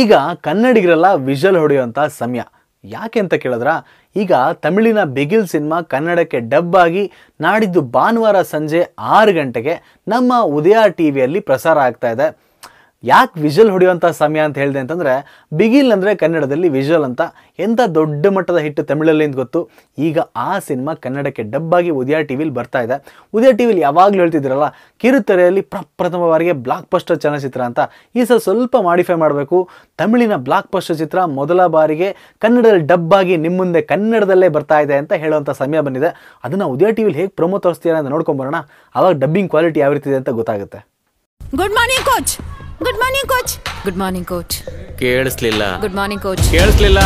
ಈಗ ಕನ್ನಡಿಗರೆಲ್ಲ ವಿಷಲ್ ಹೊಡೆಯುವಂಥ ಸಮಯ ಯಾಕೆ ಅಂತ ಕೇಳಿದ್ರ ಈಗ ತಮಿಳಿನ ಬಿಗಿಲ್ ಸಿನಿಮಾ ಕನ್ನಡಕ್ಕೆ ಡಬ್ ಆಗಿ ನಾಡಿದ್ದು ಭಾನುವಾರ ಸಂಜೆ ಆರು ಗಂಟೆಗೆ ನಮ್ಮ ಉದಯ ಟಿ ವಿಯಲ್ಲಿ ಪ್ರಸಾರ ಆಗ್ತಾ ಇದೆ ಯಾಕೆ ವಿಜುವಲ್ ಹೊಡೆಯುವಂಥ ಸಮಯ ಅಂತ ಹೇಳಿದೆ ಅಂತಂದರೆ ಬಿಗಿಲ್ ಅಂದರೆ ಕನ್ನಡದಲ್ಲಿ ವಿಜುವಲ್ ಅಂತ ಎಂಥ ದೊಡ್ಡ ಮಟ್ಟದ ಹಿಟ್ಟು ತಮಿಳಲ್ಲಿ ಅಂತ ಗೊತ್ತು ಈಗ ಆ ಸಿನಿಮಾ ಕನ್ನಡಕ್ಕೆ ಡಬ್ಬಾಗಿ ಉದಯ ಟಿ ವಿಲಿ ಬರ್ತಾ ಇದೆ ಉದಯ ಟಿ ವಿಲಿ ಯಾವಾಗಲೂ ಹೇಳ್ತಿದ್ರಲ್ಲ ಕಿರುತೆರೆಯಲ್ಲಿ ಪ್ರಪ್ರಥಮ ಬಾರಿಗೆ ಬ್ಲಾಕ್ ಪಸ್ಟರ್ ಚಲನಚಿತ್ರ ಅಂತ ಈ ಸಲ ಸ್ವಲ್ಪ ಮಾಡಿಫೈ ಮಾಡಬೇಕು ತಮಿಳಿನ ಬ್ಲಾಕ್ ಬಸ್ಟರ್ ಚಿತ್ರ ಮೊದಲ ಬಾರಿಗೆ ಕನ್ನಡದಲ್ಲಿ ಡಬ್ಬಾಗಿ ನಿಮ್ಮ ಮುಂದೆ ಕನ್ನಡದಲ್ಲೇ ಬರ್ತಾ ಇದೆ ಅಂತ ಹೇಳುವಂಥ ಸಮಯ ಬಂದಿದೆ ಅದನ್ನು ಉದಯ ಟಿ ವಿಲಿ ಹೇಗೆ ಪ್ರಮೋ ತೋರಿಸ್ತೀರ ಅಂತ ನೋಡ್ಕೊಂಬರೋಣ ಅವಾಗ ಡಬ್ಬಿಂಗ್ ಕ್ವಾಲಿಟಿ ಯಾವ ರೀತಿ ಇದೆ ಅಂತ ಗೊತ್ತಾಗುತ್ತೆ good morning coach good morning coach good morning coach ಕೇಳಿಸ್ಲಿಲ್ಲ ಗುಡ್ ಮಾರ್ನಿಂಗ್ ಕೋಚ್ ಕೇಳಿಸ್ಲಿಲ್ಲ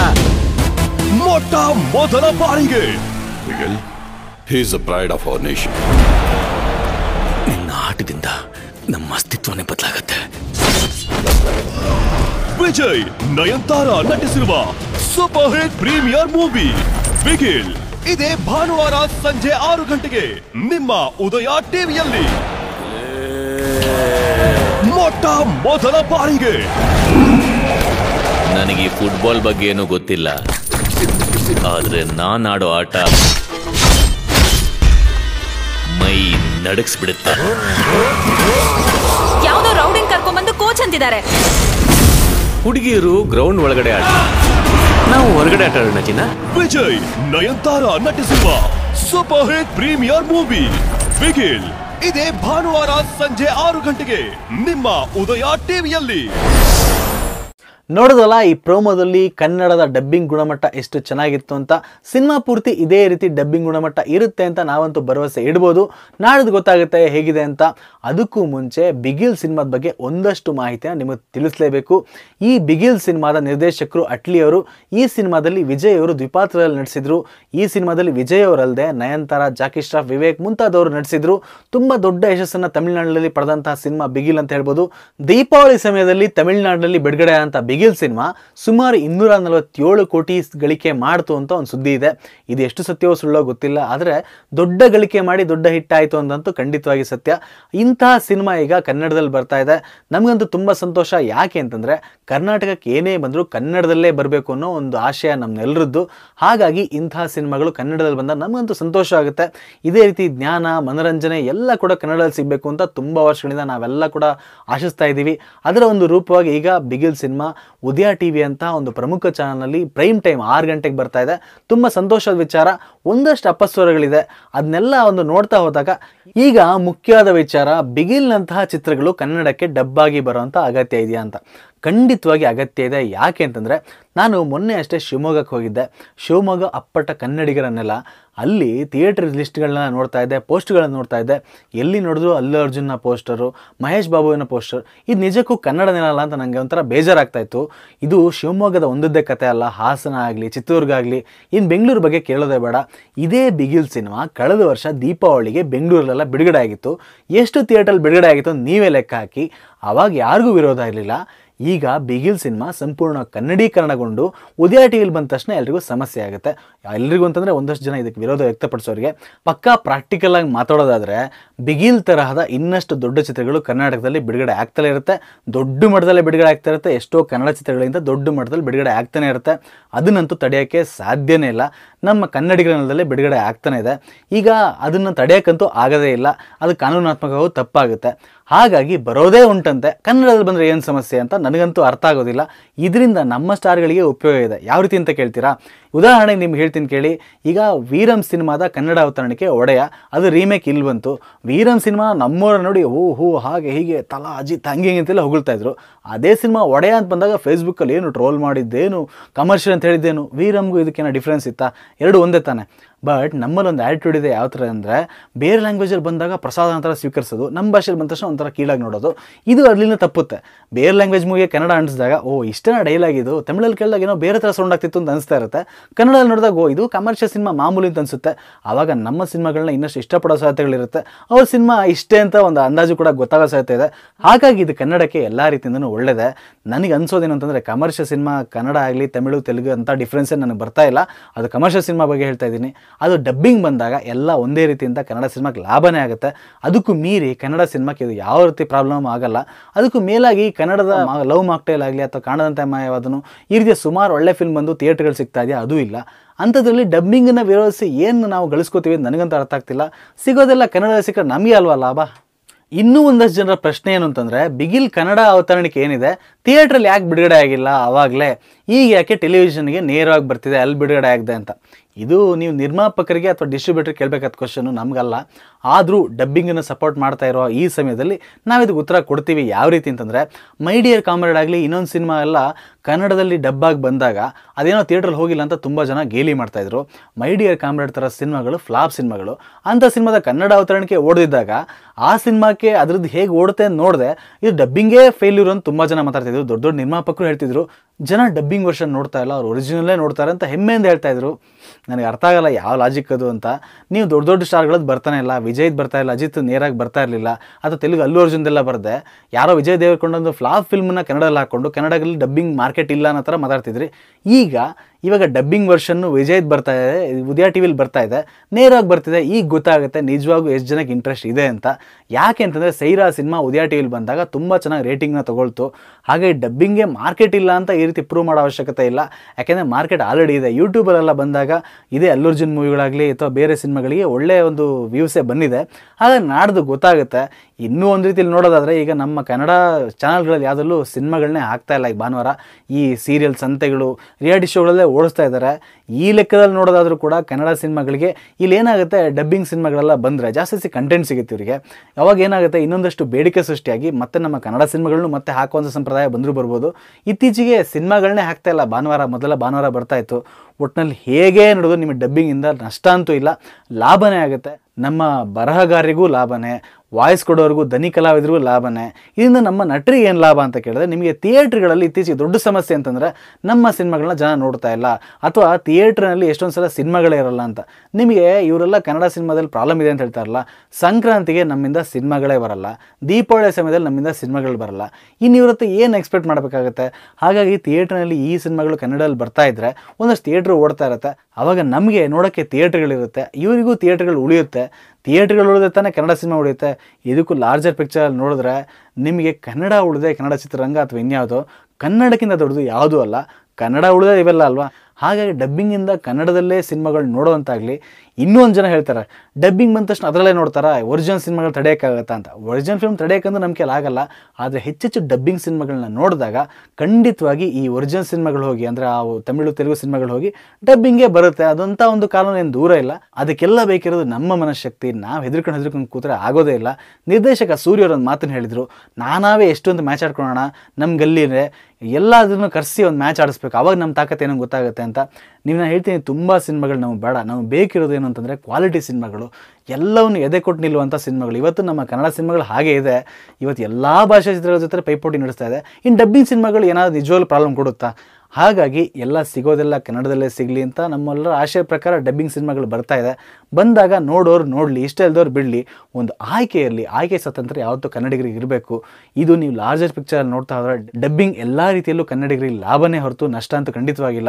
ಮೊಟ್ಟ ಮೊದಲ ಬಾರಿಗೆ Miguel he's a pride of our nation ನಿನ್ನ ಆಟದಿಂದ ನಮ್ಮ ಅಸ್ತಿತ್ವನೇ ಬದಲಾಗತ್ತೆ ವಿಜಯ್ ನಯನ್ತಾರ ನಟಿಸಿರುವ super hit premiere movie Bigil ಇದೇ ಭಾನುವಾರ ಸಂಜೆ ಆರು ಗಂಟೆಗೆ ನಿಮ್ಮ ಉದಯ ಟಿವಿಯಲ್ಲಿ ಮೊಟ್ಟ ಮೊದಲ ಬಾರಿಗೆ ನನಗೆ ಫುಟ್ಬಾಲ್ ಬಗ್ಗೆ ಏನು ಗೊತ್ತಿಲ್ಲ ಆದ್ರೆ ನಾನಾಡೋ ಆಟ ಮೈ ನಡಗಿಸ್ಬಿಡುತ್ತೆ ಯಾವ್ದೋ ರೌಡಿಂಗ್ ಕರ್ಕೊಂಡ್ಬಂದು ಕೋಚ್ ಅಂತಿದ್ದಾರೆ ಹುಡುಗಿಯರು ಗ್ರೌಂಡ್ ಒಳಗಡೆ ಆಟ ನಾವು ಹೊರಗಡೆ ಆಟ ಆಡೋಣ ಚಿನ್ನ ವಿಜಯ್ ನಯನ್ತಾರ ನಟಿಸುವ super hit premiere movie Bigil ಇದೇ ಭಾನುವಾರ ಸಂಜೆ ಆರು ಗಂಟೆಗೆ ನಿಮ್ಮ ಉದಯ ಟಿವಿಯಲ್ಲಿ ನೋಡೋದಲ್ಲ ಈ ಪ್ರೋಮೋದಲ್ಲಿ ಕನ್ನಡದ ಡಬ್ಬಿಂಗ್ ಗುಣಮಟ್ಟ ಎಷ್ಟು ಚೆನ್ನಾಗಿತ್ತು ಅಂತ ಸಿನಿಮಾ ಪೂರ್ತಿ ಇದೇ ರೀತಿ ಡಬ್ಬಿಂಗ್ ಗುಣಮಟ್ಟ ಇರುತ್ತೆ ಅಂತ ನಾವಂತೂ ಭರವಸೆ ಇಡ್ಬೋದು ನಾಡ್ದು ಗೊತ್ತಾಗುತ್ತೆ ಹೇಗಿದೆ ಅಂತ ಅದಕ್ಕೂ ಮುಂಚೆ ಬಿಗಿಲ್ ಸಿನಿಮಾದ ಬಗ್ಗೆ ಒಂದಷ್ಟು ಮಾಹಿತಿಯನ್ನು ನಿಮಗೆ ತಿಳಿಸಲೇಬೇಕು ಈ ಬಿಗಿಲ್ ಸಿನಿಮಾದ ನಿರ್ದೇಶಕರು ಅಟ್ಲಿ ಅವರು ಈ ಸಿನಿಮಾದಲ್ಲಿ ವಿಜಯ್ ಅವರು ದ್ವಿಪಾತ್ರದಲ್ಲಿ ನಟಿಸಿದ್ರು ಈ ಸಿನಿಮಾದಲ್ಲಿ ವಿಜಯ್ ಅವರಲ್ಲದೆ ನಯನತಾರ ಜಾಕಿ ಶ್ರಾಫ್ ವಿವೇಕ್ ಮುಂತಾದವರು ನಟಿಸಿದ್ರು ತುಂಬ ದೊಡ್ಡ ಯಶಸ್ಸನ್ನು ತಮಿಳುನಾಡಿನಲ್ಲಿ ಪಡೆದಂತಹ ಸಿನಿಮಾ ಬಿಗಿಲ್ ಅಂತ ಹೇಳ್ಬೋದು ದೀಪಾವಳಿ ಸಮಯದಲ್ಲಿ ತಮಿಳುನಾಡಿನಲ್ಲಿ ಬಿಡುಗಡೆ ಅಂತ ಬಿಗಿಲ್ ಸಿನಿಮಾ ಸುಮಾರು ಇನ್ನೂರ ನಲವತ್ತೇಳು ಕೋಟಿ ಗಳಿಕೆ ಮಾಡ್ತು ಅಂತ ಒಂದು ಸುದ್ದಿ ಇದೆ ಇದು ಎಷ್ಟು ಸತ್ಯವೋ ಸುಳ್ಳೋ ಗೊತ್ತಿಲ್ಲ ಆದರೆ ದೊಡ್ಡ ಗಳಿಕೆ ಮಾಡಿ ದೊಡ್ಡ ಹಿಟ್ ಆಯಿತು ಅಂತಂತೂ ಖಂಡಿತವಾಗಿ ಸತ್ಯ ಇಂತಹ ಸಿನಿಮಾ ಈಗ ಕನ್ನಡದಲ್ಲಿ ಬರ್ತಾ ಇದೆ ನಮಗಂತೂ ತುಂಬ ಸಂತೋಷ ಯಾಕೆ ಅಂತಂದರೆ ಕರ್ನಾಟಕಕ್ಕೆ ಏನೇ ಬಂದರೂ ಕನ್ನಡದಲ್ಲೇ ಬರಬೇಕು ಅನ್ನೋ ಒಂದು ಆಶಯ ನಮ್ಮನ್ನೆಲ್ಲರದ್ದು ಹಾಗಾಗಿ ಇಂತಹ ಸಿನಿಮಾಗಳು ಕನ್ನಡದಲ್ಲಿ ಬಂದಾಗ ನಮಗಂತೂ ಸಂತೋಷ ಆಗುತ್ತೆ ಇದೇ ರೀತಿ ಜ್ಞಾನ ಮನೋರಂಜನೆ ಎಲ್ಲ ಕೂಡ ಕನ್ನಡದಲ್ಲಿ ಸಿಗಬೇಕು ಅಂತ ತುಂಬ ವರ್ಷಗಳಿಂದ ನಾವೆಲ್ಲ ಕೂಡ ಆಶಿಸ್ತಾ ಇದ್ದೀವಿ ಅದರ ಒಂದು ರೂಪವಾಗಿ ಈಗ Bigil cinema Udaya T V ಅಂತ ಒಂದು ಪ್ರಮುಖ ಚಾನಲ್ನಲ್ಲಿ ಪ್ರೈಮ್ ಟೈಮ್ ಆರು ಗಂಟೆಗೆ ಬರ್ತಾ ಇದೆ ತುಂಬ ಸಂತೋಷದ ವಿಚಾರ ಒಂದಷ್ಟು ಅಪಸ್ವರಗಳಿದೆ ಅದನ್ನೆಲ್ಲ ಒಂದು ನೋಡ್ತಾ ಹೋದಾಗ ಈಗ ಮುಖ್ಯವಾದ ವಿಚಾರ ಬಿಗಿಲ್ನಂತಹ ಚಿತ್ರಗಳು ಕನ್ನಡಕ್ಕೆ ಡಬ್ಬಾಗಿ ಬರುವಂಥ ಅಗತ್ಯ ಇದೆಯಾ ಅಂತ ಖಂಡಿತವಾಗಿ ಅಗತ್ಯ ಇದೆ ಯಾಕೆ ಅಂತಂದರೆ ನಾನು ಮೊನ್ನೆ ಅಷ್ಟೇ ಶಿವಮೊಗ್ಗಕ್ಕೆ ಹೋಗಿದ್ದೆ ಶಿವಮೊಗ್ಗ ಅಪ್ಪಟ ಕನ್ನಡಿಗರನ್ನೆಲ್ಲ ಅಲ್ಲಿ ಥಿಯೇಟರ್ ಲಿಸ್ಟ್ಗಳನ್ನ ನೋಡ್ತಾ ಇದ್ದೆ ಪೋಸ್ಟ್ಗಳನ್ನು ನೋಡ್ತಾ ಇದ್ದೆ ಎಲ್ಲಿ ನೋಡಿದ್ರು ಅಲ್ಲು ಅರ್ಜುನ್ನ ಪೋಸ್ಟರು ಮಹೇಶ್ ಬಾಬುವಿನ ಪೋಸ್ಟರ್ ಇದು ನಿಜಕ್ಕೂ ಕನ್ನಡ ನೆಲಲ್ಲ ಅಂತ ನನಗೆ ಒಂಥರ ಬೇಜಾರಾಗ್ತಾಯಿತ್ತು ಇದು ಶಿವಮೊಗ್ಗದ ಒಂದದ್ದೇ ಕತೆ ಅಲ್ಲ ಹಾಸನ ಆಗಲಿ ಚಿತ್ರದುರ್ಗ ಆಗಲಿ ಇನ್ನು ಬೆಂಗಳೂರು ಬಗ್ಗೆ ಕೇಳೋದೇ ಬೇಡ ಇದೇ ಬಿಗಿಲ್ ಸಿನಿಮಾ ಕಳೆದ ವರ್ಷ ದೀಪಾವಳಿಗೆ ಬೆಂಗಳೂರಲ್ಲೆಲ್ಲ ಬಿಡುಗಡೆ ಆಗಿತ್ತು ಎಷ್ಟು ಥಿಯೇಟರ್ ಬಿಡುಗಡೆ ಆಗಿತ್ತು ನೀವೇ ಲೆಕ್ಕ ಹಾಕಿ ಅವಾಗ ಯಾರಿಗೂ ವಿರೋಧ ಇರಲಿಲ್ಲ ಈಗ ಬಿಗಿಲ್ ಸಿನಿಮಾ ಸಂಪೂರ್ಣ ಕನ್ನಡೀಕರಣಗೊಂಡು ಉದಯ ಟಿವಿಲಿ ಬಂದ ತಕ್ಷಣ ಎಲ್ರಿಗೂ ಸಮಸ್ಯೆ ಆಗುತ್ತೆ ಎಲ್ರಿಗೂ ಅಂತಂದರೆ ಒಂದಷ್ಟು ಜನ ಇದಕ್ಕೆ ವಿರೋಧ ವ್ಯಕ್ತಪಡಿಸೋರಿಗೆ ಪಕ್ಕಾ ಪ್ರಾಕ್ಟಿಕಲ್ ಆಗಿ ಮಾತಾಡೋದಾದರೆ ಬಿಗಿಲ್ ತರಹದ ಇನ್ನಷ್ಟು ದೊಡ್ಡ ಚಿತ್ರಗಳು ಕರ್ನಾಟಕದಲ್ಲಿ ಬಿಡುಗಡೆ ಆಗ್ತಲೇ ಇರುತ್ತೆ ದೊಡ್ಡ ಮಟ್ಟದಲ್ಲಿ ಬಿಡುಗಡೆ ಆಗ್ತಾ ಇರುತ್ತೆ ಎಷ್ಟೋ ಕನ್ನಡ ಚಿತ್ರಗಳಿಂದ ದೊಡ್ಡ ಮಟ್ಟದಲ್ಲಿ ಬಿಡುಗಡೆ ಆಗ್ತಾನೆ ಇರುತ್ತೆ ಅದನ್ನಂತೂ ತಡೆಯೋಕ್ಕೆ ಸಾಧ್ಯನೇ ಇಲ್ಲ ನಮ್ಮ ಕನ್ನಡಿಗರ ನೆಲದಲ್ಲಿ ಬಿಡುಗಡೆ ಆಗ್ತಾನೆ ಇದೆ ಈಗ ಅದನ್ನು ತಡೆಯೋಕ್ಕಂತೂ ಆಗದೇ ಇಲ್ಲ ಅದು ಕಾನೂನಾತ್ಮಕವೂ ತಪ್ಪಾಗುತ್ತೆ ಹಾಗಾಗಿ ಬರೋದೇ ಉಂಟಂತೆ ಕನ್ನಡದಲ್ಲಿ ಬಂದರೆ ಏನು ಸಮಸ್ಯೆ ಅಂತ ನನಗಂತೂ ಅರ್ಥ ಆಗೋದಿಲ್ಲ ಇದರಿಂದ ನಮ್ಮ ಸ್ಟಾರ್ಗಳಿಗೆ ಉಪಯೋಗ ಇದೆ ಯಾವ ರೀತಿ ಅಂತ ಕೇಳ್ತೀರಾ ಉದಾಹರಣೆಗೆ ನಿಮ್ಗೆ ಹೇಳ್ತೀನಿ ಕೇಳಿ ಈಗ ವೀರಂ ಸಿನಿಮಾದ ಕನ್ನಡ ಅವತರಣಿಕೆ ಒಡೆಯ ಅದು ರೀಮೇಕ್ ಇಲ್ಲಿ ಬಂತು ವೀರಂ ಸಿನಿಮಾ ನಮ್ಮೂರ ನೋಡಿ ಹೂ ಹೂ ಹಾಗೆ ಹೀಗೆ ತಲಾ ಅಜಿ ತಂಗಿ ಅಂತೆಲ್ಲ ಹೊಗಳ್ತಾ ಇದ್ರು ಅದೇ ಸಿನಿಮಾ ಒಡೆಯ ಅಂತ ಬಂದಾಗ ಫೇಸ್ಬುಕ್ಕಲ್ಲಿ ಏನು ಟ್ರೋಲ್ ಮಾಡಿದ್ದೇನು ಕಮರ್ಷಿಯಲ್ ಅಂತ ಹೇಳಿದ್ದೇನು ವೀರಂಗೂ ಇದಕ್ಕೇನೋ ಡಿಫ್ರೆನ್ಸ್ ಇತ್ತಾ ಎರಡು ಒಂದೇ ತಾನೆ ಬಟ್ ನಮ್ಮಲ್ಲಿ ಒಂದು ಆ್ಯಟಿಟ್ಯೂಡ್ ಇದೆ ಯಾವ ಥರ ಅಂದರೆ ಬೇರೆ ಲ್ಯಾಂಗ್ವೇಜಲ್ಲಿ ಬಂದಾಗ ಪ್ರಸಾದ ಅಂತ ಸ್ವೀಕರಿಸೋದು ನಮ್ಮ ಭಾಷೆಯಲ್ಲಿ ಬಂದ ತಕ್ಷಣ ಒಂಥರ ಕೀಳಾಗಿ ನೋಡೋದು ಇದು ಅಲ್ಲಿಂದ ತಪ್ಪುತ್ತೆ ಬೇರೆ ಲ್ಯಾಂಗ್ವೇಜ್ ಮೂವಿಗೆ ಕನ್ನಡ ಅನಿಸಿದಾಗ ಓ ಇಷ್ಟನ ಡೈಲಾಗ್ ಇದು ತಮಿಳಲ್ಲಿ ಕೇಳಿದಾಗ ಏನೋ ಬೇರೆ ಥರ ಸೌಂಡ್ ಆಗ್ತಿತ್ತು ಅಂತ ಅನಿಸ್ತಾ ಇರುತ್ತೆ ಕನ್ನಡದಲ್ಲಿ ನೋಡಿದಾಗ ಓ ಇದು ಕಮರ್ಷಿಯಲ್ ಸಿನಿಮಾ ಮಾಮೂಲಿ ಅಂತ ಅನಿಸುತ್ತೆ ಆವಾಗ ನಮ್ಮ ಸಿನಿಮಾಗಳನ್ನ ಇನ್ನಷ್ಟು ಇಷ್ಟಪಡೋ ಸಾಧ್ಯತೆಗಳಿರುತ್ತೆ ಅವ್ರ ಸಿನಿಮಾ ಇಷ್ಟೇ ಅಂತ ಒಂದು ಅಂದಾಜು ಕೂಡ ಗೊತ್ತಾಗೋ ಸಾಧ್ಯತೆ ಇದೆ ಹಾಗಾಗಿ ಇದು ಕನ್ನಡಕ್ಕೆ ಎಲ್ಲ ರೀತಿಯಿಂದನೂ ಒಳ್ಳೆಯದೆ ನನಗೆ ಅನಿಸೋದೇನು ಅಂತಂದರೆ ಕಮರ್ಷಿಯಲ್ ಸಿನಿಮಾ ಕನ್ನಡ ಆಗಲಿ ತಮಿಳು ತೆಲುಗು ಅಂತ ಡಿಫ್ರೆನ್ಸೇ ನನಗೆ ಬರ್ತಾ ಇಲ್ಲ ಅದು ಕಮರ್ಷಿಯಲ್ ಸಿನಿಮಾ ಬಗ್ಗೆ ಹೇಳ್ತಾ ಇದ್ದೀನಿ ಅದು ಡಬ್ಬಿಂಗ್ ಬಂದಾಗ ಎಲ್ಲ ಒಂದೇ ರೀತಿಯಿಂದ ಕನ್ನಡ ಸಿನಿಮಾಕ್ಕೆ ಲಾಭನೇ ಆಗುತ್ತೆ ಅದಕ್ಕೂ ಮೀರಿ ಕನ್ನಡ ಸಿನಿಮಾಕ್ಕೆ ಇದು ಯಾವ ರೀತಿ ಪ್ರಾಬ್ಲಮ್ ಆಗಲ್ಲ ಅದಕ್ಕೂ ಮೇಲಾಗಿ ಕನ್ನಡದ ಲವ್ ಮಾಕ್ಟೈಲ್ ಆಗಲಿ ಅಥವಾ ಕಾಣದಂತೆ ಮಾಯವಾದನು ಈ ರೀತಿಯ ಸುಮಾರು ಒಳ್ಳೆ ಫಿಲ್ಮ್ ಬಂದು ಥಿಯೇಟ್ರ್ಗಳು ಸಿಗ್ತಾ ಇದೆಯಾ ಅದೂ ಇಲ್ಲ ಅಂಥದ್ರಲ್ಲಿ ಡಬ್ಬಿಂಗನ್ನು ವಿರೋಧಿಸಿ ಏನು ನಾವು ಗಳಿಸ್ಕೋತೀವಿ ನನಗಂತೂ ಅರ್ಥ ಆಗ್ತಿಲ್ಲ ಸಿಗೋದೆಲ್ಲ ಕನ್ನಡ ಸಿಕ್ಕರೆ ನಮಗೆ ಅಲ್ವಾ ಲಾಭ ಇನ್ನೂ ಒಂದಷ್ಟು ಜನರ ಪ್ರಶ್ನೆ ಏನು ಅಂತಂದರೆ ಬಿಗಿಲ್ ಕನ್ನಡ ಅವತರಣಿಕೆ ಏನಿದೆ ಥಿಯೇಟ್ರಲ್ಲಿ ಯಾಕೆ ಬಿಡುಗಡೆ ಆಗಿಲ್ಲ ಆವಾಗಲೇ ಈಗ ಯಾಕೆ ಟೆಲಿವಿಷನ್ಗೆ ನೇರವಾಗಿ ಬರ್ತಿದೆ ಅಲ್ಲಿ ಬಿಡುಗಡೆ ಆಗಿದೆ ಅಂತ ಇದು ನೀವು ನಿರ್ಮಾಪಕರಿಗೆ ಅಥವಾ ಡಿಸ್ಟ್ರಿಬ್ಯೂಟರ್ ಕೇಳಬೇಕಾದ ಕ್ವಶನು ನಮಗಲ್ಲ ಆದರೂ ಡಬ್ಬಿಂಗನ್ನು ಸಪೋರ್ಟ್ ಮಾಡ್ತಾ ಇರೋ ಈ ಸಮಯದಲ್ಲಿ ನಾವು ಇದಕ್ಕೆ ಉತ್ತರ ಕೊಡ್ತೀವಿ ಯಾವ ರೀತಿ ಅಂತಂದರೆ ಮೈಡಿಯರ್ ಕಾಮ್ರೇಡ್ ಆಗಲಿ ಇನ್ನೊಂದು ಸಿನಿಮಾ ಎಲ್ಲ ಕನ್ನಡದಲ್ಲಿ ಡಬ್ಬಾಗಿ ಬಂದಾಗ ಅದೇನೋ ಥಿಯೇಟ್ರಲ್ಲಿ ಹೋಗಿಲ್ಲ ಅಂತ ತುಂಬ ಜನ ಗೇಲಿ ಮಾಡ್ತಾಯಿದ್ರು ಮೈಡಿಯರ್ ಕಾಮ್ರೇಡ್ ಥರ ಸಿನಿಮಾಗಳು ಫ್ಲಾಪ್ ಸಿನಿಮಾಗಳು ಅಂಥ ಸಿನಿಮಾದ ಕನ್ನಡ ಅವತರಣಕ್ಕೆ ಓಡದಿದ್ದಾಗ ಆ ಸಿನಿಮಾಕ್ಕೆ ಅದ್ರದ್ದು ಹೇಗೆ ಓಡುತ್ತೆ ನೋಡಿದೆ ಇದು ಡಬ್ಬಿಂಗೇ ಫೇಲ್ಯೂರ್ ಅಂತ ತುಂಬ ಜನ ಮಾತಾಡ್ತಿದ್ರು ದೊಡ್ಡ ದೊಡ್ಡ ನಿರ್ಮಾಪಕರು ಹೇಳ್ತಿದ್ರು ಜನ ಡಬ್ಬಿಂಗ್ ಸ್ಟ್ರೀಮಿಂಗ್ ವರ್ಷನ್ ನೋಡ್ತಾ ಇಲ್ಲ ಅವ್ರು ಒರಿಜಿನಲ್ಲೇ ನೋಡ್ತಾರೆ ಅಂತ ಹೆಮ್ಮೆಯಿಂದ ಹೇಳ್ತಾ ಇದ್ರು ನನಗೆ ಅರ್ಥ ಆಗಲ್ಲ ಯಾವ ಲಾಜಿಕ್ ಅದು ಅಂತ ನೀವು ದೊಡ್ಡ ದೊಡ್ಡ ಸ್ಟಾರ್ಗಳದ್ದು ಬರ್ತಾನೆ ಇಲ್ಲ ವಿಜಯ್ ಬರ್ತಾ ಇಲ್ಲ ಅಜಿತ್ ನೇರಾಗಿ ಬರ್ತಾ ಇರಲಿಲ್ಲ ಅಥವಾ ತೆಲುಗು ಅಲ್ಲೂ ಅರ್ಜುನ್ದೆಲ್ಲ ಬರದೆ ಯಾರೋ ವಿಜಯ್ ದೇವರಕೊಂಡೊಂದು ಫ್ಲಾಪ್ ಫಿಲ್ಮನ್ನ ಕನ್ನಡದಲ್ಲಿ ಹಾಕ್ಕೊಂಡು ಕನ್ನಡದಲ್ಲಿ ಡಬ್ಬಿಂಗ್ ಮಾರ್ಕೆಟ್ ಇಲ್ಲ ಅನ್ನೋ ಥರ ಮಾತಾಡ್ತಿದ್ರಿ ಈಗ ಇವಾಗ ಡಬ್ಬಿಂಗ್ ವರ್ಷನ್ನು ವಿಜಯ್ ಬರ್ತಾ ಇದೆ ಉದಯ ಟಿ ವಿಲಿ ಬರ್ತಾ ಇದೆ ನೇರವಾಗಿ ಬರ್ತಿದೆ ಈಗ ಗೊತ್ತಾಗುತ್ತೆ ನಿಜವಾಗೂ ಎಷ್ಟು ಜನಕ್ಕೆ ಇಂಟ್ರೆಸ್ಟ್ ಇದೆ ಅಂತ ಯಾಕೆ ಅಂತಂದರೆ ಸೈರಾ ಸಿನಿಮಾ ಉದಯ ಟಿ ವಿಲಿ ಬಂದಾಗ ತುಂಬ ಚೆನ್ನಾಗಿ ರೇಟಿಂಗ್ನ ತೊಗೊಳ್ತು ಹಾಗೆ ಡಬ್ಬಿಂಗ್ಗೆ ಮಾರ್ಕೆಟ್ ಇಲ್ಲ ಅಂತ ಈ ರೀತಿ ಪ್ರೂವ್ ಮಾಡೋ ಅವಶ್ಯಕತೆ ಇಲ್ಲ ಯಾಕೆಂದರೆ ಮಾರ್ಕೆಟ್ ಆಲ್ರೆಡಿ ಇದೆ ಯೂಟ್ಯೂಬಲ್ಲೆಲ್ಲ ಬಂದಾಗ ಇದೇ ಅಲ್ಲರ್ಜುನ್ ಮೂವಿಗಳಾಗಲಿ ಅಥವಾ ಬೇರೆ ಸಿನಿಮಾಗಳಿಗೆ ಒಳ್ಳೆಯ ಒಂದು ವ್ಯೂಸೇ ಬಂದಿದೆ ಹಾಗಾಗಿ ನಾಡ್ದು ಗೊತ್ತಾಗುತ್ತೆ ಇನ್ನೂ ಒಂದು ರೀತಿಯಲ್ಲಿ ನೋಡೋದಾದರೆ ಈಗ ನಮ್ಮ ಕನ್ನಡ ಚಾನಲ್ಗಳಲ್ಲಿ ಯಾವುದಲ್ಲೂ ಸಿನಿಮಾಗಳನ್ನೇ ಹಾಕ್ತಾ ಇಲ್ಲ ಈಗ ಭಾನುವಾರ ಈ ಸೀರಿಯಲ್ ಸಂತೆಗಳು ರಿಯಾಲಿಟಿ ಶೋಗಳಲ್ಲೇ ಓಡಿಸ್ತಾ ಇದ್ದಾರೆ ಈ ಲೆಕ್ಕದಲ್ಲಿ ನೋಡೋದಾದರೂ ಕೂಡ ಕನ್ನಡ ಸಿನಿಮಾಗಳಿಗೆ ಇಲ್ಲಿ ಏನಾಗುತ್ತೆ ಡಬ್ಬಿಂಗ್ ಸಿನಿಮಾಗಳೆಲ್ಲ ಬಂದರೆ ಜಾಸ್ತಿ ಕಂಟೆಂಟ್ ಸಿಗುತ್ತೆ ಇವರಿಗೆ ಅವಾಗ ಏನಾಗುತ್ತೆ ಇನ್ನೊಂದಷ್ಟು ಬೇಡಿಕೆ ಸೃಷ್ಟಿಯಾಗಿ ಮತ್ತೆ ನಮ್ಮ ಕನ್ನಡ ಸಿನಿಮಾಗಳನ್ನು ಮತ್ತೆ ಹಾಕುವಂಥ ಸಂಪ್ರದಾಯ ಬಂದರೂ ಬರ್ಬೋದು ಇತ್ತೀಚೆಗೆ ಸಿನಿಮಾಗಳನ್ನೇ ಹಾಕ್ತಾ ಇಲ್ಲ ಭಾನುವಾರ ಮೊದಲ ಭಾನುವಾರ ಬರ್ತಾ ಇತ್ತು ಒಟ್ಟಿನಲ್ಲಿ ಹೇಗೆ ನೋಡೋದು ನಿಮ್ಮ ಡಬ್ಬಿಂಗಿಂದ ನಷ್ಟ ಅಂತೂ ಇಲ್ಲ ಲಾಭನೇ ಆಗುತ್ತೆ ನಮ್ಮ ಬರಹಗಾರಿಗೂ ಲಾಭನೇ ವಾಯ್ಸ್ ಕೊಡೋರಿಗೂ ಧನಿ ಕಲಾವಿದರಿಗೂ ಲಾಭನೇ ಇದರಿಂದ ನಮ್ಮ ನಟರಿಗೆ ಏನು ಲಾಭ ಅಂತ ಕೇಳಿದ್ರೆ ನಿಮಗೆ ಥಿಯೇಟ್ರ್ಗಳಲ್ಲಿ ಇತ್ತೀಚೆಗೆ ದೊಡ್ಡ ಸಮಸ್ಯೆ ಅಂತಂದರೆ ನಮ್ಮ ಸಿನಿಮಾಗಳನ್ನ ಜನ ನೋಡ್ತಾ ಇಲ್ಲ ಅಥವಾ ಥಿಯೇಟ್ರ್ನಲ್ಲಿ ಎಷ್ಟೊಂದು ಸಲ ಸಿನಿಮಾಗಳೇ ಇರಲ್ಲ ಅಂತ ನಿಮಗೆ ಇವರೆಲ್ಲ ಕನ್ನಡ ಸಿನಿಮಾದಲ್ಲಿ ಪ್ರಾಬ್ಲಮ್ ಇದೆ ಅಂತ ಹೇಳ್ತಾರಲ್ಲ ಸಂಕ್ರಾಂತಿಗೆ ನಮ್ಮಿಂದ ಸಿನಿಮಾಗಳೇ ಬರಲ್ಲ ದೀಪಾವಳಿ ಸಮಯದಲ್ಲಿ ನಮ್ಮಿಂದ ಸಿನಿಮಾಗಳು ಬರಲ್ಲ ಇನ್ನು ಇವರತ್ತ ಏನು ಎಕ್ಸ್ಪೆಕ್ಟ್ ಮಾಡಬೇಕಾಗುತ್ತೆ ಹಾಗಾಗಿ ಥಿಯೇಟ್ರ್ನಲ್ಲಿ ಈ ಸಿನಿಮಾಗಳು ಕನ್ನಡದಲ್ಲಿ ಬರ್ತಾ ಇದ್ದರೆ ಒಂದಷ್ಟು ಥಿಯೇಟ್ರ್ ಓಡ್ತಾ ಇರುತ್ತೆ ಅವಾಗ ನಮಗೆ ನೋಡೋಕ್ಕೆ ಥಿಯೇಟ್ರ್ಗಳಿರುತ್ತೆ ಇವರಿಗೂ ಥಿಯೇಟ್ರ್ಗಳು ಉಳಿಯುತ್ತೆ ಥಿಯೇಟ್ರ್ಗಳು ನೋಡಿದ್ರೆ ತಾನೇ ಕನ್ನಡ ಸಿನಿಮಾ ಉಳಿಯುತ್ತೆ ಇದಕ್ಕೂ ಲಾರ್ಜರ್ ಪಿಕ್ಚರಲ್ಲಿ ನೋಡಿದ್ರೆ ನಿಮಗೆ ಕನ್ನಡ ಉಳಿದೆ ಕನ್ನಡ ಚಿತ್ರರಂಗ ಅಥವಾ ಇನ್ಯಾವುದೋ ಕನ್ನಡಕ್ಕಿಂತ ದೊಡ್ಡದು ಯಾವುದೂ ಅಲ್ಲ ಕನ್ನಡ ಉಳಿದೇ ಇವೆಲ್ಲ ಅಲ್ವಾ ಹಾಗಾಗಿ ಡಬ್ಬಿಂಗಿಂದ ಕನ್ನಡದಲ್ಲೇ ಸಿನಿಮಾಗಳು ನೋಡೋವಂತಾಗಲಿ ಇನ್ನೂ ಒಂದು ಜನ ಹೇಳ್ತಾರೆ ಡಬ್ಬಿಂಗ್ ಬಂದ ತಕ್ಷಣ ಅದರಲ್ಲೇ ನೋಡ್ತಾರೆ ಒರಿಜಿನಲ್ ಸಿನಿಮಾಗಳು ತಡೆಯೋಕ್ಕಾಗತ್ತಾ ಅಂತ ಒರಿಜಿನಲ್ ಫಿಲ್ಮ್ ತಡೆಯೋಕ್ಕಂದ್ರೆ ನಮಗೆ ಆಗಲ್ಲ ಆದರೆ ಹೆಚ್ಚೆಚ್ಚು ಡಬ್ಬಿಂಗ್ ಸಿನಿಮಾಗಳನ್ನ ನೋಡಿದಾಗ ಖಂಡಿತವಾಗಿ ಈ ಒರಿಜಿನಲ್ ಸಿನಿಮಾಗಳು ಹೋಗಿ ಅಂದರೆ ಆ ತಮಿಳು ತೆಲುಗು ಸಿನಿಮಾಗಳು ಹೋಗಿ ಡಬ್ಬಿಂಗೇ ಬರುತ್ತೆ ಅದಂಥ ಒಂದು ಕಾಲನೇ ಏನು ದೂರ ಇಲ್ಲ ಅದಕ್ಕೆಲ್ಲ ಬೇಕಿರೋದು ನಮ್ಮ ಮನಃಶಕ್ತಿ ನಾವು ಹೆದರ್ಕೊಂಡು ಹೆದರ್ಕೊಂಡು ಕೂತ್ರೆ ಆಗೋದೇ ಇಲ್ಲ ನಿರ್ದೇಶಕ ಸೂರ್ಯ ಒಂದು ಮಾತನ್ನು ಹೇಳಿದರು ನಾನಾವೇ ಎಷ್ಟೊಂದು ಮ್ಯಾಚ್ ಆಡ್ಕೊಳ್ಳೋಣ ನಮ್ಮ ಎಲ್ಲ ಎಲ್ಲಾದ್ರೂ ಕರೆಸಿ ಒಂದು ಮ್ಯಾಚ್ ಆಡಿಸ್ಬೇಕು ಅವಾಗ ನಮ್ಮ ತಾಕತ್ತೇನೋ ಗೊತ್ತಾಗುತ್ತೆ ಅಂತ ನೀವು ನಾನು ಹೇಳ್ತೀನಿ ತುಂಬ ಸಿನಿಮಾಗಳು ನಮಗೆ ಬೇಡ ನಾವು ಬೇಕಿರೋದು ಏನು ಅಂತಂದರೆ ಕ್ವಾಲಿಟಿ ಸಿನಿಮಾಗಳು ಎಲ್ಲವನ್ನು ಎದೆ ಕೊಟ್ಟು ನಿಲ್ಲುವಂಥ ಸಿನಿಮಾಗಳು ಇವತ್ತು ನಮ್ಮ ಕನ್ನಡ ಸಿನಿಮಾಗಳು ಹಾಗೆ ಇದೆ ಇವತ್ತು ಎಲ್ಲ ಭಾಷಾ ಚಿತ್ರಗಳ ಜೊತೆ ಪೈಪೋಟಿ ನಡೆಸ್ತಾ ಇದೆ ಇನ್ನು ಡಬ್ಬಿಂಗ್ ಸಿನಿಮಾಗಳು ಏನಾದರೂ ನಿಜವಾಗ್ಲೂ ಪ್ರಾಬ್ಲಮ್ ಕೊಡುತ್ತಾ ಹಾಗಾಗಿ ಎಲ್ಲ ಸಿಗೋದೆಲ್ಲ ಕನ್ನಡದಲ್ಲೇ ಸಿಗಲಿ ಅಂತ ನಮ್ಮೆಲ್ಲರ ಆಶಯ ಪ್ರಕಾರ ಡಬ್ಬಿಂಗ್ ಸಿನಿಮಾಗಳು ಬರ್ತಾ ಇದೆ ಬಂದಾಗ ನೋಡೋರು ನೋಡಲಿ ಇಷ್ಟ ಇಲ್ದವ್ರು ಬಿಡಲಿ ಒಂದು ಆಯ್ಕೆ ಇರಲಿ ಆಯ್ಕೆ ಸ್ವತಂತ್ರ ಯಾವತ್ತೂ ಕನ್ನಡಿಗರಿಗೆ ಇರಬೇಕು ಇದು ನೀವು ಲಾರ್ಜರ್ ಪಿಕ್ಚರ್ ನೋಡ್ತಾ ಹೋದ್ರೆ ಡಬ್ಬಿಂಗ್ ಎಲ್ಲ ರೀತಿಯಲ್ಲೂ ಕನ್ನಡಿಗರಿಗೆ ಲಾಭನೇ ಹೊರತು ನಷ್ಟ ಅಂತೂ ಖಂಡಿತವಾಗಿಲ್ಲ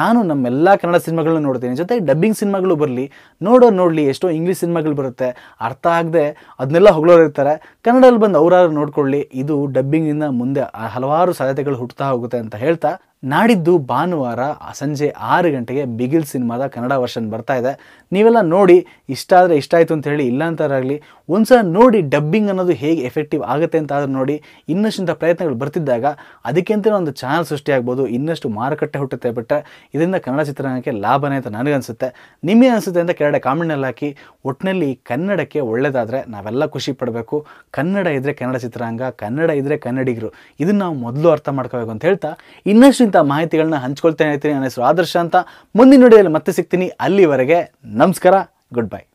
ನಾನು ನಮ್ಮೆಲ್ಲ ಕನ್ನಡ ಸಿನಿಮಾಗಳನ್ನ ನೋಡ್ತೀನಿ ಜೊತೆಗೆ ಡಬ್ಬಿಂಗ್ ಸಿನಿಮಾಗಳು ಬರಲಿ ನೋಡೋರು ನೋಡಲಿ ಎಷ್ಟೋ ಇಂಗ್ಲೀಷ್ ಸಿನಿಮಾಗಳು ಬರುತ್ತೆ ಅರ್ಥ ಆಗದೆ ಅದನ್ನೆಲ್ಲ ಹೊಗಳೋರು ಇರ್ತಾರೆ ಕನ್ನಡದಲ್ಲಿ ಬಂದು ಅವರಾದ್ರೂ ನೋಡ್ಕೊಳ್ಳಿ ಇದು ಡಬ್ಬಿಂಗಿಂದ ಮುಂದೆ ಹಲವಾರು ಸಾಧ್ಯತೆಗಳು ಹುಟ್ಟುತ್ತಾ ಹೋಗುತ್ತೆ ಅಂತ ಹೇಳ್ತಾ ನಾಡಿದ್ದು ಭಾನುವಾರ ಸಂಜೆ ಆರು ಗಂಟೆಗೆ ಬಿಗಿಲ್ ಸಿನಿಮಾದ ಕನ್ನಡ ವರ್ಷನ್ ಬರ್ತಾ ಇದೆ ನೀವೆಲ್ಲ ನೋಡಿ ಇಷ್ಟ ಆದರೆ ಇಷ್ಟ ಆಯಿತು ಅಂತ ಹೇಳಿ ಇಲ್ಲ ಅಂತಾರಾಗಲಿ ಒಂದು ಸಲ ನೋಡಿ ಡಬ್ಬಿಂಗ್ ಅನ್ನೋದು ಹೇಗೆ ಎಫೆಕ್ಟಿವ್ ಆಗುತ್ತೆ ಅಂತ ಆದರೂ ನೋಡಿ ಇನ್ನಷ್ಟು ಪ್ರಯತ್ನಗಳು ಬರ್ತಿದ್ದಾಗ ಅದಕ್ಕಿಂತ ಒಂದು ಚಾನಲ್ ಸೃಷ್ಟಿಯಾಗ್ಬೋದು ಇನ್ನಷ್ಟು ಮಾರುಕಟ್ಟೆ ಹುಟ್ಟುತ್ತೆ ಬಿಟ್ಟರೆ ಇದರಿಂದ ಕನ್ನಡ ಚಿತ್ರರಂಗಕ್ಕೆ ಲಾಭನೇ ಅಂತ ನನಗನ್ಸುತ್ತೆ ನಿಮಗೆ ಅನಿಸುತ್ತೆ ಅಂತ ಕೆರಡೆ ಕಾಮೆಂಟ್ನಲ್ಲಿ ಹಾಕಿ ಒಟ್ಟಿನಲ್ಲಿ ಕನ್ನಡಕ್ಕೆ ಒಳ್ಳೆಯದಾದರೆ ನಾವೆಲ್ಲ ಖುಷಿ ಪಡಬೇಕು ಕನ್ನಡ ಇದ್ದರೆ ಕನ್ನಡ ಚಿತ್ರರಂಗ ಕನ್ನಡ ಇದ್ದರೆ ಕನ್ನಡಿಗರು ಇದನ್ನು ನಾವು ಮೊದಲು ಅರ್ಥ ಮಾಡ್ಕೋಬೇಕು ಅಂತ ಹೇಳ್ತಾ ಇನ್ನಷ್ಟು ಇಂಥ ಮಾಹಿತಿಗಳನ್ನ ಹಂಚ್ಕೊಳ್ತೇನೆ ಇರ್ತೀನಿ ನನ್ನ ಹೆಸರು ಆದರ್ಶ ಅಂತ ಮುಂದಿನ ವಿಡಿಯೋದಲ್ಲಿ ಮತ್ತೆ ಸಿಗ್ತೀನಿ ಅಲ್ಲಿವರೆಗೆ ನಮಸ್ಕಾರ ಗುಡ್ ಬೈ